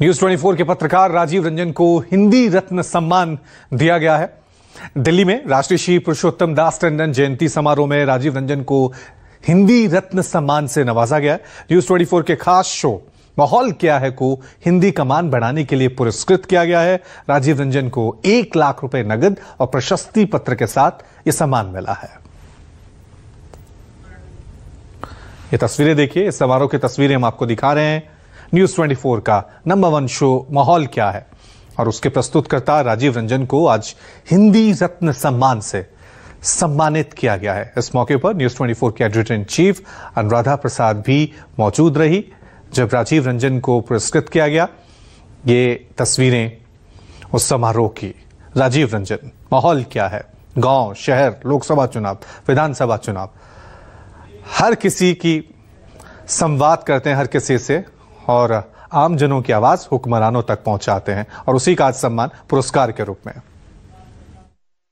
news 24 के पत्रकार राजीव रंजन को हिंदी रत्न सम्मान दिया गया है दिल्ली में राष्ट्रीय श्री पुरुषोत्तम दास टंडन जयंती समारोह में राजीव रंजन को हिंदी रत्न सम्मान से नवाजा गया न्यूज 24 के खास शो माहौल क्या है को हिंदी कमान बढ़ाने के लिए पुरस्कृत किया गया है राजीव रंजन को एक लाख रुपए नगद और प्रशस्ति पत्र के साथ यह सम्मान मिला है ये तस्वीरें देखिए इस समारोह की तस्वीरें हम आपको दिखा रहे हैं न्यूज 24 का नंबर वन शो माहौल क्या है और उसके प्रस्तुतकर्ता राजीव रंजन को आज हिंदी रत्न सम्मान से सम्मानित किया गया है इस मौके पर न्यूज 24 के editor in chief Anuradha Prasad भी मौजूद रही जब राजीव रंजन को पुरस्कृत किया गया ये तस्वीरें उस समारोह की राजीव रंजन माहौल क्या है गांव शहर लोकसभा चुनाव विधानसभा चुनाव हर किसी की संवाद करते हैं हर किसी से और आमजनों की आवाज़ हुक्मरानों तक पहुंचाते हैं और उसी का आज सम्मान पुरस्कार के रूप में